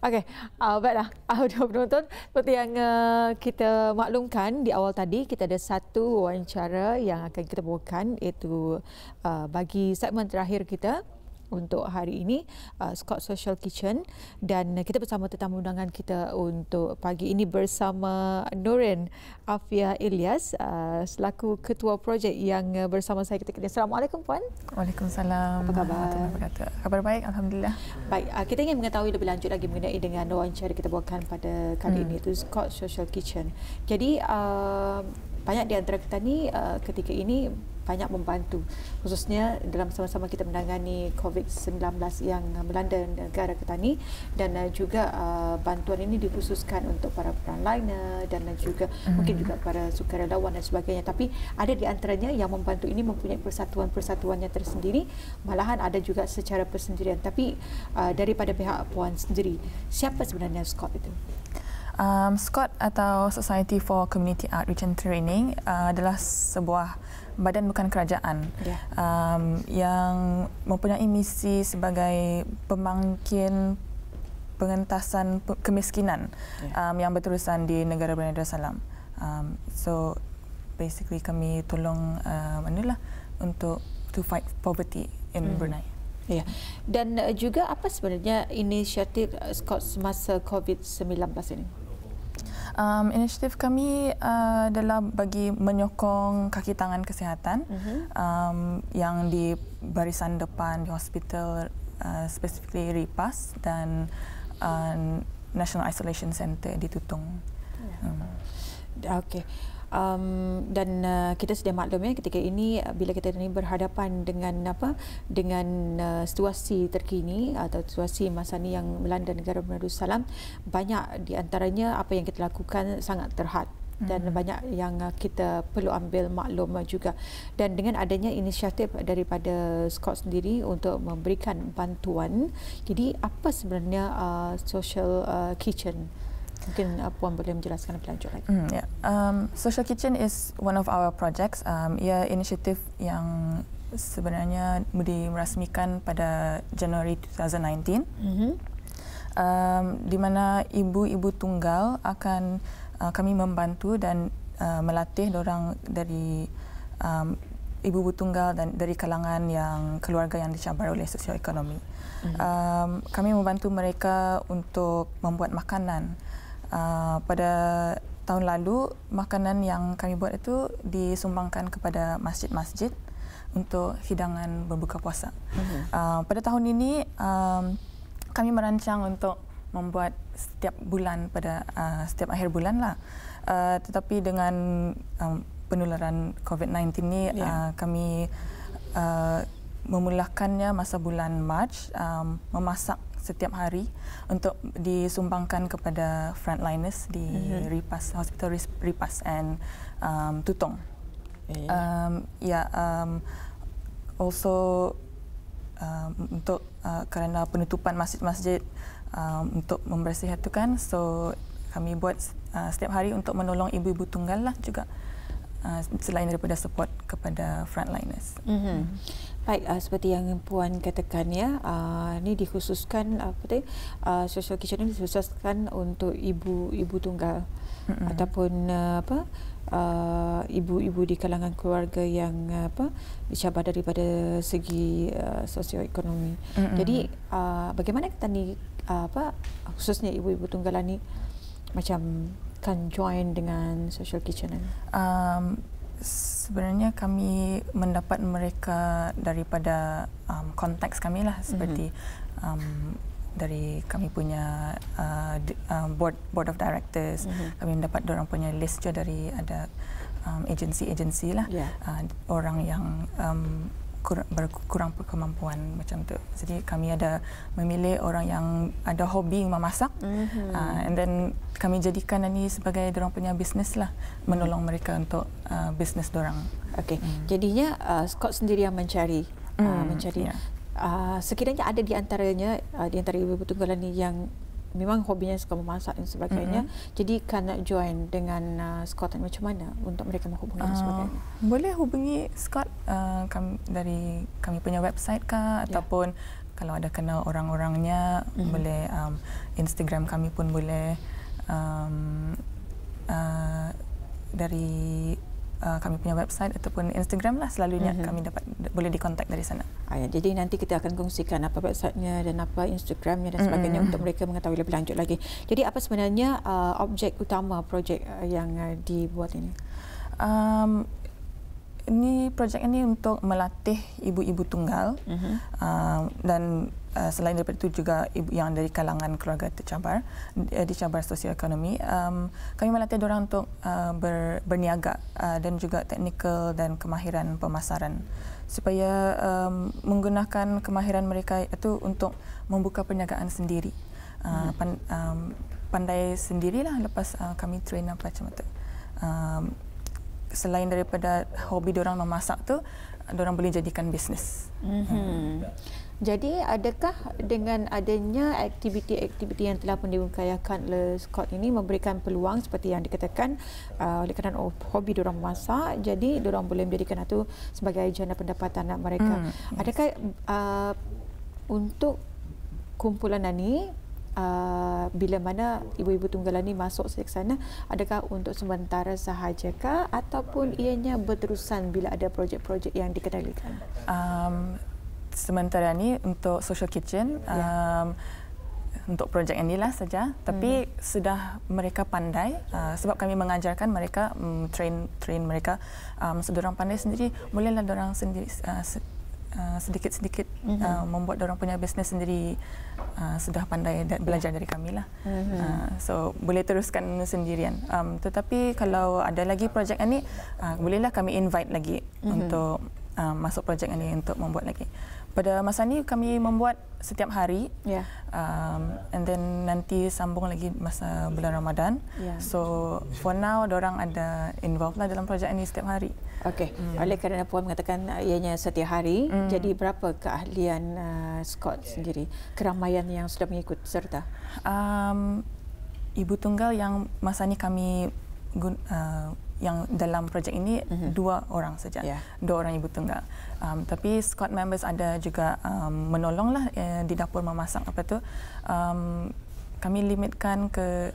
Okey, uh, baiklah. Audio penonton, seperti yang uh, kita maklumkan di awal tadi, kita ada satu wawancara yang akan kita bawakan iaitu uh, bagi segmen terakhir kita untuk hari ini uh, Scott Social Kitchen dan uh, kita bersama tetamu undangan kita untuk pagi ini bersama Nurin Afia Ilyas uh, selaku ketua projek yang uh, bersama saya ketika ini. Assalamualaikum puan. Waalaikumsalam. Apa khabar? Khabar baik alhamdulillah. Baik, uh, kita ingin mengetahui lebih lanjut lagi mengenai dengan wawancara kita buatkan pada kali hmm. ini itu Scott Social Kitchen. Jadi uh, banyak di antara kita ni uh, ketika ini banyak membantu khususnya dalam sama-sama kita menangani COVID-19 yang melanda negara kita ini dan uh, juga uh, bantuan ini dikhususkan untuk para peran frontliner dan uh, juga hmm. mungkin juga para sukarelawan dan sebagainya tapi ada di antaranya yang membantu ini mempunyai persatuan-persatuannya tersendiri malahan ada juga secara persendirian tapi uh, daripada pihak puan sendiri siapa sebenarnya Scott itu um, Scott atau Society for Community Outreach and Training uh, adalah sebuah badan bukan kerajaan yeah. um, yang mempunyai misi sebagai pemangkin pengentasan kemiskinan yeah. um, yang berterusan di negara Brunei Darussalam. Um, so basically kami tolong uh, manalah untuk to fight poverty in mm. Brunei. Ya. Dan uh, juga apa sebenarnya inisiatif uh, Scott semasa COVID-19 ini? um, inisiatif kami uh, adalah bagi menyokong kaki tangan kesihatan uh-huh. um, yang di barisan depan di hospital uh, specifically RIPAS dan uh, National Isolation Center di Tutong. Yeah. Ya. Hmm. Um. Okay um, dan uh, kita sedia maklum ya ketika ini uh, bila kita ini berhadapan dengan apa dengan uh, situasi terkini atau situasi masa ini yang melanda negara Darussalam banyak di antaranya apa yang kita lakukan sangat terhad dan hmm. banyak yang uh, kita perlu ambil maklum juga dan dengan adanya inisiatif daripada Scott sendiri untuk memberikan bantuan jadi apa sebenarnya uh, social uh, kitchen Mungkin uh, Puan boleh menjelaskan lebih lanjut lagi. Mm, yeah. um, Social Kitchen is one of our projects. Um, ia inisiatif yang sebenarnya merasmikan pada Januari 2019. Mm-hmm. Um, di mana ibu-ibu tunggal akan uh, kami membantu dan uh, melatih orang dari um, ibu-ibu tunggal dan dari kalangan yang keluarga yang dicabar oleh sosioekonomi. Mm-hmm. Um, kami membantu mereka untuk membuat makanan uh, pada tahun lalu makanan yang kami buat itu disumbangkan kepada masjid-masjid untuk hidangan berbuka puasa. Uh, pada tahun ini um, kami merancang untuk membuat setiap bulan pada uh, setiap akhir bulan lah. Uh, tetapi dengan um, penularan COVID-19 ini yeah. Ya. uh, kami uh, memulakannya masa bulan Mac um, memasak setiap hari untuk disumbangkan kepada frontliners di mm-hmm. Ripas Hospital Ripas and um, Tutong. Eh. Um, ya, yeah, um, also um, untuk uh, kerana penutupan masjid-masjid um, untuk membersihkan kan, so kami buat uh, setiap hari untuk menolong ibu-ibu tunggal lah juga. Uh, selain daripada support kepada frontliners. Mm-hmm. Baik, uh, seperti yang Puan katakan ya, uh, ini dikhususkan apa tu? Uh, social kitchen ini dikhususkan untuk ibu-ibu tunggal mm-hmm. ataupun uh, apa? Uh, ibu-ibu di kalangan keluarga yang uh, apa? dicabar daripada segi uh, ekonomi. Mm-hmm. Jadi, uh, bagaimana kita ni uh, apa? khususnya ibu-ibu tunggal ini macam akan join dengan Social Kitchen? Kan? Um, sebenarnya kami mendapat mereka daripada um, konteks kami lah seperti mm-hmm. um, dari kami punya uh, di, uh, board board of directors mm-hmm. kami mendapat orang punya list juga dari ada um, agensi-agensi lah yeah. uh, orang yang um, berkurang kemampuan macam tu. Jadi kami ada memilih orang yang ada hobi memasak. Mm-hmm. Uh, and then kami jadikan ini sebagai orang punya bisnes lah, menolong mereka untuk uh, ah, bisnes orang. Okay. Mm. Jadinya uh, Scott sendiri yang mencari mm, uh, mencari. Yeah. Ya. Uh, sekiranya ada di antaranya uh, di antara ibu-ibu tunggal ini yang memang hobinya suka memasak dan sebagainya. Mm-hmm. Jadi kan nak join dengan uh, Scott dan macam mana untuk mereka menghubungi uh, dan ah, sebagainya? Boleh hubungi Scott uh, kami, dari kami punya website kah ya. ataupun kalau ada kenal orang-orangnya mm-hmm. boleh um, Instagram kami pun boleh um, uh, dari Uh, kami punya website ataupun Instagram lah selalunya mm-hmm. kami dapat boleh dikontak dari sana. Ah, ya, jadi nanti kita akan kongsikan apa websitenya dan apa Instagramnya dan sebagainya mm-hmm. untuk mereka mengetahui lebih lanjut lagi. Jadi apa sebenarnya uh, objek utama projek uh, yang uh, dibuat ini? Um, ini projek ini untuk melatih ibu-ibu tunggal mm-hmm. uh, dan Uh, selain daripada itu juga ibu yang dari kalangan keluarga tercabar eh, dicabar sosioekonomi um, kami melatih orang untuk uh, ber, berniaga uh, dan juga teknikal dan kemahiran pemasaran supaya um, menggunakan kemahiran mereka itu untuk membuka perniagaan sendiri uh, hmm. pan, um, pandai sendirilah lepas uh, kami train apa macam tu um, selain daripada hobi orang memasak tu orang boleh jadikan bisnes mm-hmm. hmm ya. Jadi adakah dengan adanya aktiviti-aktiviti yang telah pun diungkayakan oleh Scott ini memberikan peluang seperti yang dikatakan uh, oleh kerana oh, hobi diorang masak jadi diorang boleh menjadikan itu sebagai jana pendapatan anak mereka. Mm, yes. Adakah uh, untuk kumpulan ini Uh, bila mana ibu-ibu tunggal ini masuk ke sana adakah untuk sementara sahajakah ataupun ianya berterusan bila ada projek-projek yang dikendalikan um, sementara ni untuk social kitchen yeah. um, untuk projek ini lah saja. Tapi hmm. sudah mereka pandai uh, sebab kami mengajarkan mereka um, train train mereka um, sedorang pandai sendiri. Mulailah orang sendiri uh, uh sedikit sedikit mm-hmm. uh, membuat orang punya bisnes sendiri uh, sudah pandai dan ya. belajar yeah. dari kami lah. Mm-hmm. Uh, so boleh teruskan sendirian. Um, tetapi kalau ada lagi projek ini, uh, bolehlah kami invite lagi mm-hmm. untuk uh, masuk projek ini untuk membuat lagi pada masa ni kami membuat setiap hari yeah. um, and then nanti sambung lagi masa bulan Ramadan yeah. so for now orang ada involved lah dalam projek ini setiap hari okey mm. oleh kerana puan mengatakan uh, ianya setiap hari mm. jadi berapa keahlian uh, Scott sendiri keramaian yang sudah mengikut serta um, ibu tunggal yang masa ni kami guna, uh, yang dalam projek ini mm-hmm. dua orang saja, yeah. dua orang ibu tunggal. Um, tapi squad members ada juga um, lah eh, di dapur memasak apa tu. Um, kami limitkan ke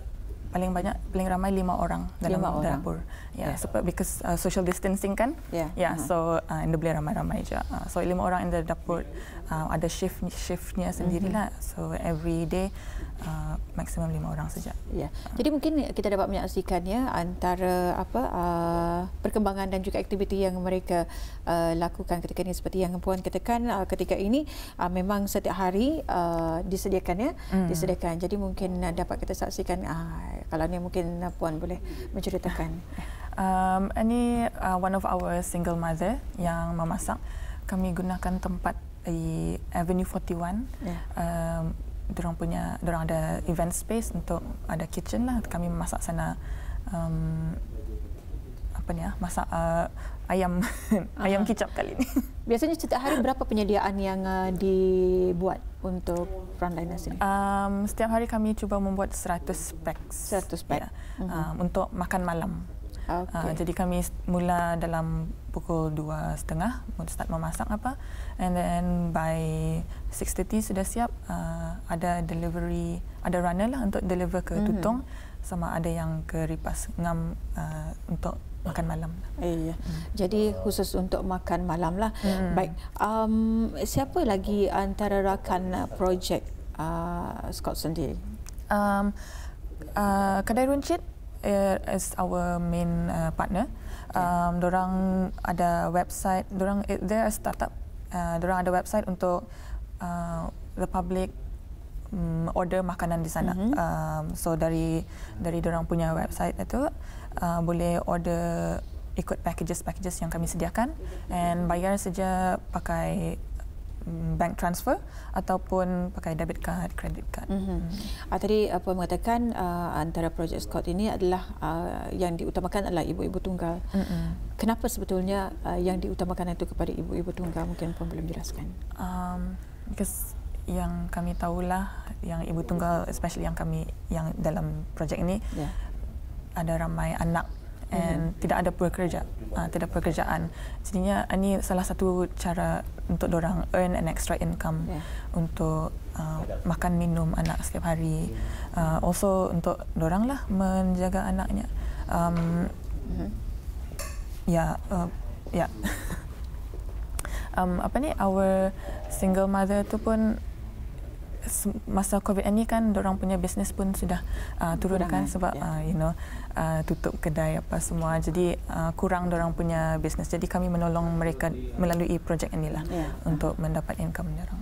paling banyak paling ramai lima orang dalam lima orang. dapur yeah, yeah. sebab because uh, social distancing kan yeah, yeah mm-hmm. so uh, anda boleh ramai-ramai je uh, so lima orang anda dapat uh, ada shift shiftnya sendirilah mm-hmm. so every day uh, maksimum lima orang saja yeah. uh. jadi mungkin kita dapat menyaksikan ya antara apa uh, perkembangan dan juga aktiviti yang mereka uh, lakukan ketika ini seperti yang puan katakan uh, ketika ini uh, memang setiap hari uh, disediakan ya mm. disediakan jadi mungkin uh, dapat kita saksikan uh, kalau ni mungkin uh, puan boleh menceritakan Um, ini uh, one of our single mother yang memasak. Kami gunakan tempat di Avenue 41. Yeah. Um, Diorang punya, orang ada event space untuk ada kitchen lah. Kami masak sana um, apa ni ya, masak uh, ayam uh-huh. ayam kicap kali ni. Biasanya setiap hari berapa penyediaan yang uh, dibuat untuk frontliners ini? Um, setiap hari kami cuba membuat 100 packs. 100 packs. Ya, uh-huh. um, untuk makan malam. Ah, okay. Uh, jadi kami mula dalam pukul 2.30 setengah start memasak apa and then by 6.30 sudah siap uh, ada delivery ada runner lah untuk deliver ke mm-hmm. tutung sama ada yang ke ripas ngam uh, untuk makan malam. Iya. Mm. Jadi khusus untuk makan malam lah. Mm. Baik. Um, siapa lagi antara rakan projek uh, Scott sendiri? Um, uh, Kedai Runcit Air eh, as our main uh, partner. Okay. Um, orang ada website. Dorang there eh, a startup. Uh, orang ada website untuk uh, the public um, order makanan di sana. Mm-hmm. Um, so dari dari dorang punya website itu uh, boleh order ikut packages packages yang kami sediakan and bayar saja pakai Mm, bank transfer ataupun pakai debit card, credit card. Mm-hmm. Uh, tadi apa ah, mengatakan uh, antara projek Scott ini adalah uh, yang diutamakan adalah ibu-ibu tunggal. Mm-hmm. Kenapa sebetulnya uh, yang diutamakan itu kepada ibu-ibu tunggal? Mungkin pun belum jelaskan. Um, because yang kami tahulah yang ibu tunggal especially yang kami yang dalam projek ini yeah. ada ramai anak and mm-hmm. tidak ada pekerja uh, tidak pekerjaan jadinya ah, ini salah satu cara untuk orang earn an extra income yeah. untuk uh, makan minum anak setiap hari uh, also untuk orang lah menjaga anaknya um, mm-hmm. ya yeah, uh, yeah. um, apa ni our single mother tu pun masa COVID ini kan orang punya bisnes pun sudah uh, turun kan sebab yeah. uh, you know uh, tutup kedai apa semua jadi uh, kurang orang punya bisnes jadi kami menolong mereka melalui projek inilah yeah. untuk mendapat income orang.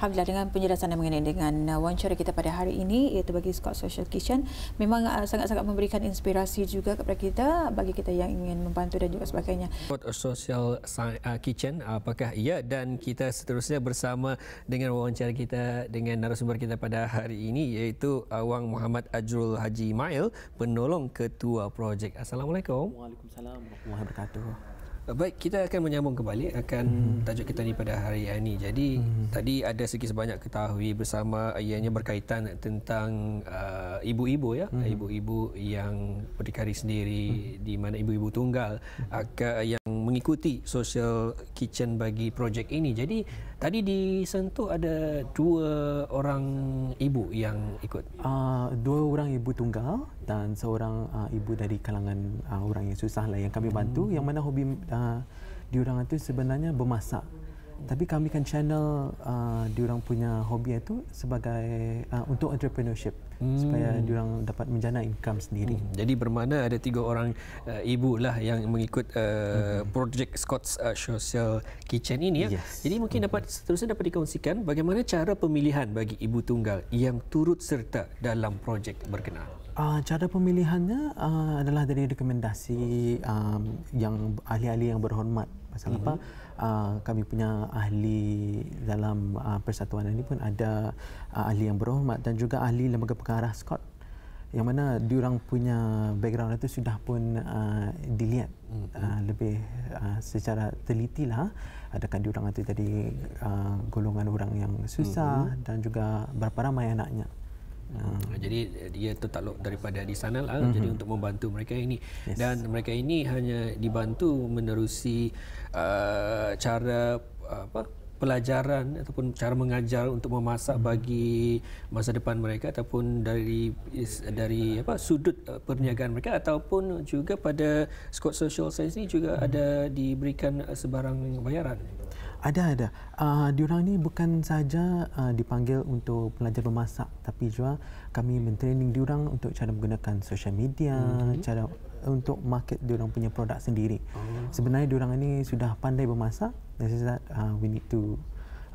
Alhamdulillah mhm. dengan penjelasan yang mengenai dengan uh, wawancara kita pada hari ini iaitu bagi Scott Social Kitchen memang uh, sangat-sangat memberikan inspirasi juga kepada kita bagi kita yang ingin membantu dan juga sebagainya. Scott Social uh, Kitchen apakah ia dan kita seterusnya bersama dengan wawancara kita dengan narasumber kita pada hari ini iaitu Wang Muhammad Ajrul Haji Mail penolong ketua projek. Assalamualaikum. Waalaikumsalam warahmatullahi wabarakatuh. Eh, baik, kita akan menyambung kembali akan hmm. tajuk kita ni pada hari ini. Jadi, hmm. tadi ada sedikit sebanyak ketahui bersama eh, ianya berkaitan tentang uh, ibu-ibu ya, hmm. ibu-ibu yang berdikari sendiri hmm. di mana ibu-ibu tunggal hmm. akan yang mengikuti social kitchen bagi projek ini. Jadi, tadi disentuh ada dua orang ibu yang ikut. Uh, dua orang ibu tunggal dan seorang uh, ibu dari kalangan uh, orang yang susah lah yang kami bantu hmm. yang mana hobi uh, diorang itu sebenarnya bermasak tapi kami kan channel uh, diorang punya hobi itu sebagai uh, untuk entrepreneurship hmm. supaya diorang dapat menjana income sendiri. Hmm. Jadi bermana ada tiga orang uh, ibu lah yang mengikut uh, hmm. projek Scott's uh, Social Kitchen ini. Ya. Yes. Jadi mungkin hmm. dapat hmm. seterusnya dapat dikongsikan bagaimana cara pemilihan bagi ibu tunggal yang turut serta dalam projek berkenaan. Uh, cara pemilihannya uh, adalah dari rekomendasi um, yang ahli-ahli yang berhormat pasal mm-hmm. apa uh, kami punya ahli dalam uh, persatuan ini pun ada uh, ahli yang berhormat dan juga ahli lembaga pengarah Scott yang mana diorang punya background itu sudah pun uh, dilihat uh, lebih uh, secara teliti lah adakah diorang itu jadi uh, golongan orang yang susah mm-hmm. dan juga berapa ramai anaknya Hmm. Jadi eh, dia tertakluk daripada di sana lah. Hmm. Jadi untuk membantu mereka ini yes. dan mereka ini hanya dibantu menerusi uh, cara uh, apa? pelajaran ataupun cara mengajar untuk memasak mhm. bagi masa depan mereka ataupun dari dari apa sudut eh, perniagaan mereka ataupun juga pada skop social science ini juga mhm. ada diberikan sebarang bayaran ada ada. Uh, diorang ni bukan saja uh, dipanggil untuk pelajar memasak tapi juga kami mentraining diorang untuk cara menggunakan social media, mm-hmm. cara untuk market diorang punya produk sendiri. Oh. Sebenarnya diorang ni sudah pandai memasak. This is that uh, we need to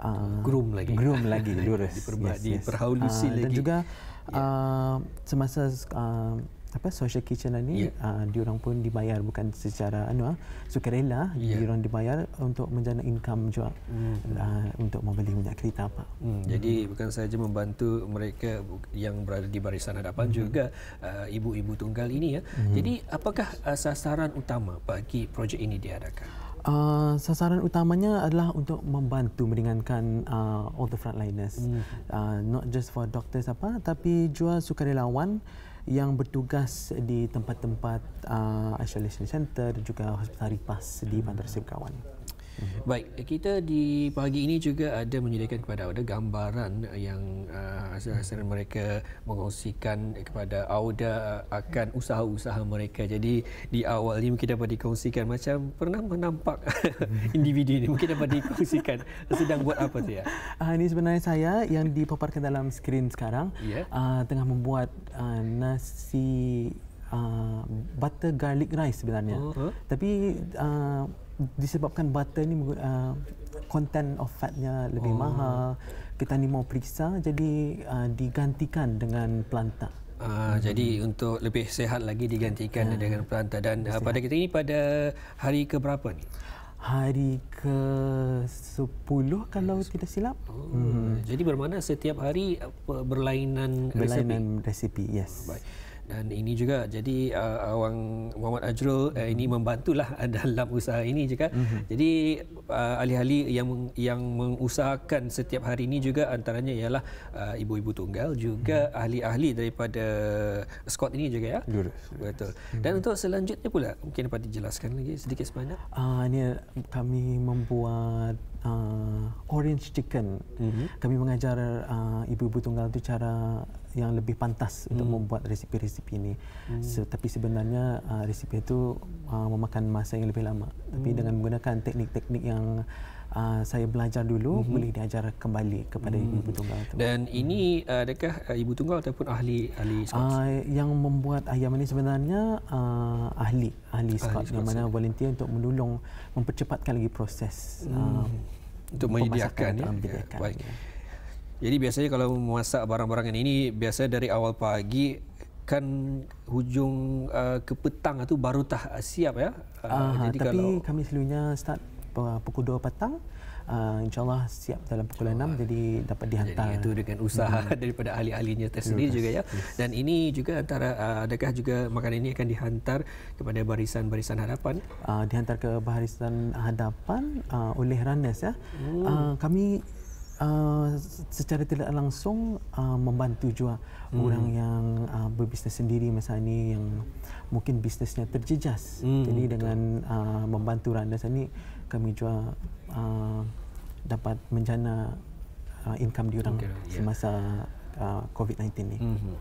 uh, groom lagi. Groom lagi lurus. Diperbaiki, yes, yes. diperhalusi uh, lagi. Dan juga uh, semasa uh, apa social kitchen lah ni yeah. Ya. uh, diorang pun dibayar bukan secara anu ah sukarela yeah. diorang dibayar untuk menjana income juga mm. uh, untuk membeli minyak kereta apa mm. Mm. jadi bukan saja membantu mereka yang berada di barisan hadapan mm. juga uh, ibu-ibu tunggal ini ya mm. jadi apakah uh, sasaran utama bagi projek ini diadakan Uh, sasaran utamanya adalah untuk membantu meringankan uh, all the frontliners mm. uh, not just for doctors apa tapi jual sukarelawan yang bertugas di tempat-tempat uh, isolation center dan juga hospital ripas di Bandar Seri Kawan uh Baik, kita di pagi ini juga ada menyediakan kepada Auda gambaran yang uh, hasil-hasil mereka mengongsikan kepada Auda ah, akan usaha-usaha mereka. Jadi di awal ini mungkin dapat dikongsikan macam pernah menampak individu ini. Mungkin dapat dikongsikan sedang buat apa tu Uh, ini sebenarnya saya yang dipaparkan dalam skrin sekarang yeah. Ya. uh, tengah membuat uh, nasi uh, butter garlic rice sebenarnya. Uh-huh. Tapi... Uh, disebabkan butter ni uh, content of fatnya lebih oh. mahal kita ni mau periksa jadi uh, digantikan dengan planta uh, hmm. jadi untuk lebih sehat lagi digantikan uh, dengan planta dan uh, pada kita ini pada hari ke berapa ni hari ke 10 kalau yes. tidak silap. Oh, hmm. Jadi bermakna setiap hari berlainan, berlainan resepi. Berlainan resepi, yes. Baik dan ini juga jadi uh, awang Muhammad Ajrul uh, ini hmm. membantulah dalam usaha ini juga. Mm-hmm. Jadi uh, ahli-ahli yang yang mengusahakan setiap hari ini juga antaranya ialah uh, ibu-ibu tunggal juga mm-hmm. ahli-ahli daripada Scott ini juga ya. Yes, yes. Betul. Mm-hmm. Dan untuk selanjutnya pula mungkin dapat dijelaskan lagi sedikit sebanyak. Ah uh, ini kami membuat uh, orange chicken. Mm-hmm. Kami mengajar uh, ibu-ibu tunggal itu cara yang lebih pantas mm. untuk membuat resipi-resipi ini. Mm. So, tapi sebenarnya uh, resipi itu uh, memakan masa yang lebih lama. Tapi mhm. dengan menggunakan teknik-teknik yang uh, saya belajar dulu mm-hmm. boleh diajar kembali kepada mm-hmm. ibu tunggal itu. Dan ini adakah uh, ibu tunggal ataupun ahli ahli Scott? Uh, ah, yang membuat ayam ini sebenarnya uh, ahli ahli Scott yang mana sahaja. Ya. volunteer untuk menolong mempercepatkan lagi proses mm. uh, untuk menyediakan ya. Menyediakan. Baik. Ya. Jadi biasanya kalau memasak barang-barang yang ini biasa dari awal pagi kan hujung uh, ke petang itu baru tah siap ya. Uh, Aha, jadi tapi kalau... kami selalunya start pukul 2 petang uh, insyaallah siap dalam pukul Allah. 6 jadi dapat dihantar jadi, itu dengan usaha hmm. daripada ahli-ahlinya tersendiri yes. juga ya yes. dan ini juga antara uh, adakah juga makanan ini akan dihantar kepada barisan-barisan hadapan uh, dihantar ke barisan hadapan uh, oleh runners ya hmm. uh, kami Uh, secara tidak langsung uh, membantu juga hmm. orang yang uh, berbisnes sendiri misalnya ini yang mungkin bisnesnya terjejas hmm, jadi betul. dengan uh, membantu randa ini kami juga uh, dapat menjana uh, income diorang okay, ya. semasa uh, COVID-19 ni. Mm-hmm.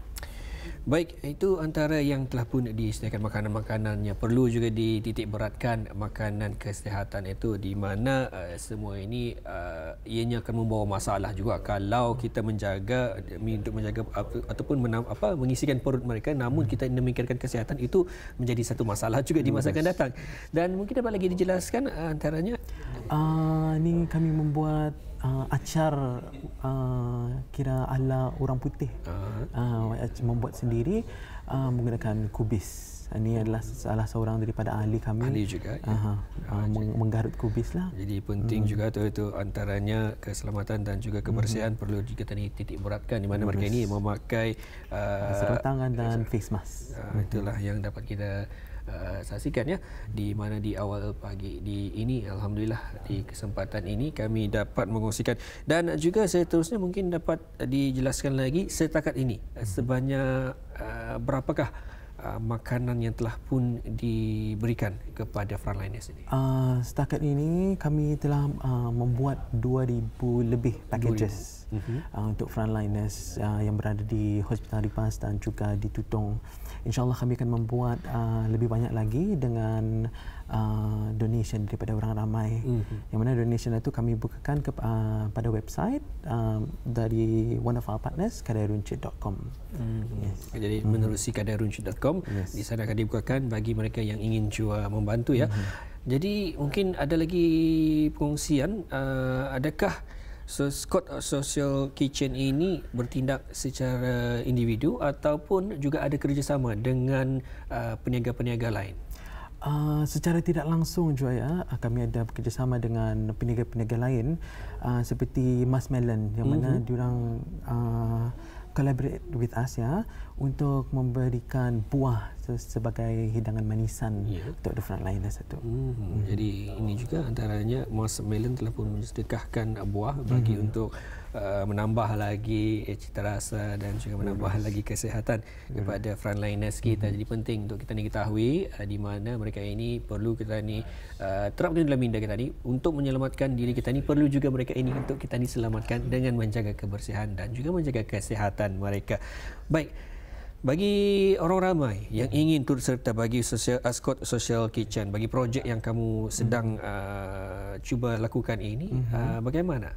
Baik, itu antara yang telah pun disediakan makanan-makanan yang perlu juga dititik beratkan makanan kesihatan itu di mana uh, semua ini uh, ianya akan membawa masalah juga kalau kita menjaga untuk menjaga ataupun menam, apa mengisikan perut mereka namun kita memikirkan kesihatan itu menjadi satu masalah juga di masa akan datang. Dan mungkin dapat lagi dijelaskan uh, antaranya uh, ini kami membuat uh, acar uh, kira ala orang putih uh, uh, membuat sendiri uh, menggunakan kubis uh, ini adalah salah seorang daripada ahli kami. Ahli juga. Ya. Aha, ah, meng- menggarut kubis lah. Jadi penting hmm. juga tu itu antaranya keselamatan dan juga kebersihan hmm. perlu juga ni titik beratkan di mana mereka ini memakai uh, sarung dan uh, face mask. Uh, itulah hmm. yang dapat kita Eh, saksikan ya di mana di awal pagi di ini alhamdulillah di kesempatan ini kami dapat mengongsikan dan juga seterusnya mungkin dapat dijelaskan lagi setakat ini eh, sebanyak uh, berapakah uh, makanan yang telah pun diberikan kepada frontliners ini? Uh, setakat ini kami telah uh, membuat 2000 lebih packages. 2000. Mhm. Uh, ah, untuk frontliners uh, yang berada di Hospital Ripas dan juga di Tutong InsyaAllah kami akan membuat uh, lebih banyak lagi dengan uh, donation daripada orang ramai. Mm-hmm. Yang mana donation itu kami bukakan ke, uh, pada website uh, dari one of our partners, kadairuncit.com. Mm-hmm. Yes. Jadi mm-hmm. menerusi kadairuncit.com, yes. di sana akan dibukakan bagi mereka yang ingin cua membantu. ya. Mm-hmm. Jadi mungkin ada lagi pengungsian, uh, adakah... So Scott Social Kitchen ini bertindak secara individu ataupun juga ada kerjasama dengan uh, peniaga-peniaga lain? Uh, secara tidak langsung Joya, ya, uh, kami ada bekerjasama dengan peniaga-peniaga lain uh, seperti Mas Melon yang mana mm-hmm. diorang uh, collaborate with us ya untuk memberikan buah sebagai hidangan manisan ya. untuk the front line satu. Hmm. Hmm. Jadi ini juga antaranya Mas Melon telah pun menyedekahkan buah bagi hmm. untuk Uh, menambah lagi eh, cita rasa dan juga menambah yes. lagi kesihatan mm-hmm. kepada yes. frontliners kita. mm Jadi penting untuk kita ketahui uh, di mana mereka ini perlu kita ini uh, terapkan dalam minda kita ini untuk menyelamatkan diri kita ini perlu juga mereka ini untuk kita ini selamatkan dengan menjaga kebersihan dan juga menjaga kesihatan mereka. Baik. Bagi orang ramai yang mm-hmm. ingin turut serta bagi social, Ascot uh, Social Kitchen, bagi projek yang kamu sedang mm-hmm. uh, cuba lakukan ini, mm-hmm. uh, bagaimana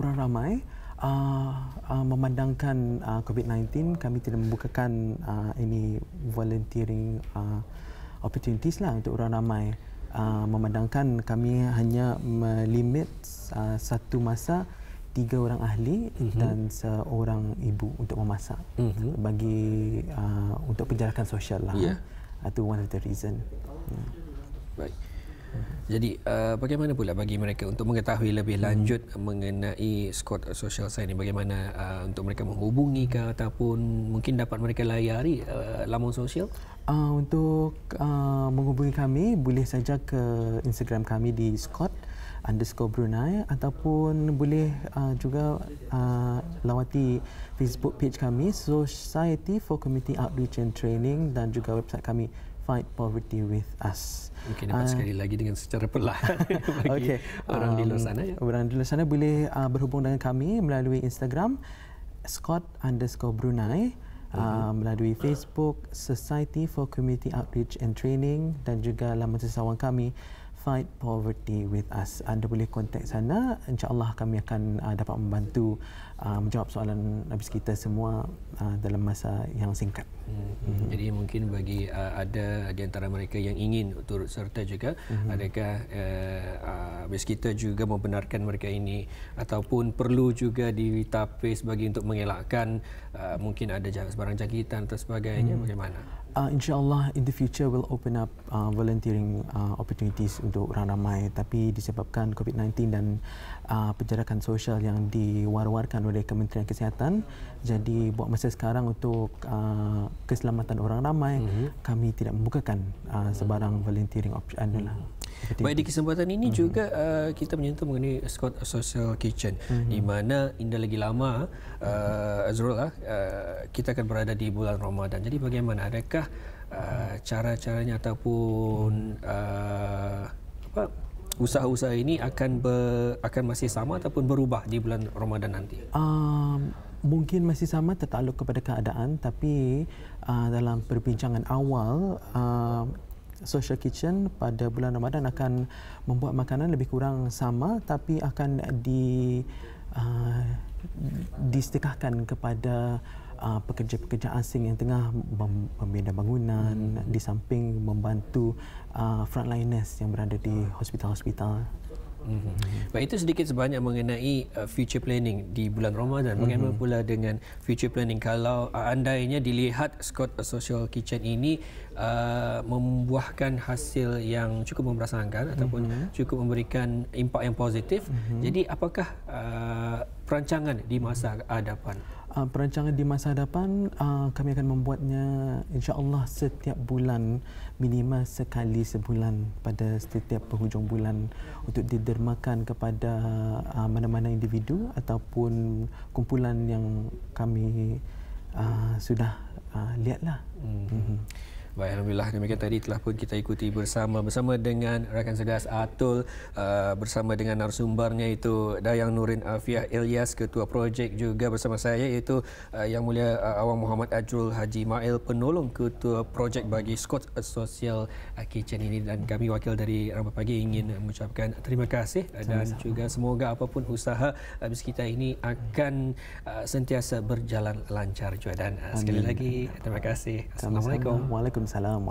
orang ramai uh, uh, memandangkan uh, ah, COVID-19 kami tidak membukakan uh, ini volunteering uh, opportunities lah untuk orang ramai Uh, memandangkan kami hanya melimit uh, satu masa tiga orang ahli mm-hmm. dan seorang ibu untuk memasak mm-hmm. bagi uh, untuk penjarakan sosial lah yeah. Ya. uh, one of the reason yeah. right jadi uh, bagaimana pula bagi mereka untuk mengetahui lebih lanjut hmm. mengenai Scott Social Science ini bagaimana uh, untuk mereka menghubungi ke ataupun mungkin dapat mereka layari uh, laman sosial? Uh, untuk uh, menghubungi kami boleh saja ke Instagram kami di Scott underscore Brunei ataupun boleh uh, juga uh, lawati Facebook page kami Society for Community Outreach and Training dan juga website kami fight poverty with us. Mungkin dapat uh, sekali lagi dengan secara perlahan bagi okay. orang um, di luar um, sana. Ya. Orang di luar sana boleh uh, berhubung dengan kami melalui Instagram Scott underscore Brunei. Uh, mhm. melalui Facebook Society for Community Outreach and Training dan juga laman sesawang kami Fight Poverty with Us. Anda boleh kontak sana. InsyaAllah kami akan uh, dapat membantu uh, menjawab soalan habis kita semua uh, dalam masa yang singkat. Hmm. Hmm. Jadi mungkin bagi uh, ada di antara mereka yang ingin turut serta juga, hmm. adakah uh, uh habis kita juga membenarkan mereka ini ataupun perlu juga ditapis bagi untuk mengelakkan uh, mungkin ada sebarang jangkitan atau sebagainya hmm. bagaimana? uh, insyaallah in the future will open up uh, volunteering uh, opportunities untuk orang ramai tapi disebabkan COVID-19 dan uh, penjarakan sosial yang diwar-warkan oleh Kementerian Kesihatan jadi buat masa sekarang untuk uh, keselamatan orang ramai mm-hmm. kami tidak membukakan uh, sebarang volunteering option mm-hmm. lah. Betul. Baik di kesempatan ini hmm. juga uh, kita menyentuh mengenai Scott Social Kitchen hmm. di mana indah lagi lama uh, Azrul lah uh, kita akan berada di bulan Ramadan. Jadi bagaimana adakah uh, cara-caranya ataupun uh, apa usaha-usaha ini akan ber, akan masih sama ataupun berubah di bulan Ramadan nanti? Um mungkin masih sama tertakluk kepada keadaan tapi uh, dalam perbincangan awal uh, Social Kitchen pada bulan Ramadan akan membuat makanan lebih kurang sama tapi akan di uh, disedekahkan kepada uh, pekerja-pekerja asing yang tengah membina bangunan hmm. di samping membantu uh, frontliners yang berada di hospital-hospital. Mm-hmm. Baik itu sedikit sebanyak mengenai uh, future planning di bulan Ramadan. Mengenai mm-hmm. pula dengan future planning kalau uh, andainya dilihat Scott Social Kitchen ini uh, membuahkan hasil yang cukup memberasangkan mm-hmm. ataupun mhm. cukup memberikan impak yang positif. Mm-hmm. Jadi apakah uh, perancangan di masa hadapan? Mm-hmm uh, perancangan di masa hadapan uh, kami akan membuatnya insya-Allah setiap bulan minima sekali sebulan pada setiap penghujung bulan untuk didermakan kepada uh, mana-mana individu ataupun kumpulan yang kami uh, sudah uh, lihatlah. Mm-hmm. Mm-hmm. Baik, Alhamdulillah. Demikian tadi telah pun kita ikuti bersama bersama dengan rakan segas Atul uh, bersama dengan narasumbarnya itu Dayang Nurin Afiah Elias Ketua Projek juga bersama saya iaitu uh, Yang Mulia uh, Awang Muhammad Ajrul Haji Mail Penolong Ketua Projek bagi Scott Social uh, Kitchen ini dan kami wakil dari Rambut Pagi ingin mengucapkan terima kasih uh, Sama-sama. dan juga semoga apapun usaha uh, kita ini akan uh, sentiasa berjalan lancar juga dan uh, sekali lagi terima kasih. Assalamualaikum. Waalaikumsalam. عليكم السلام ورحمة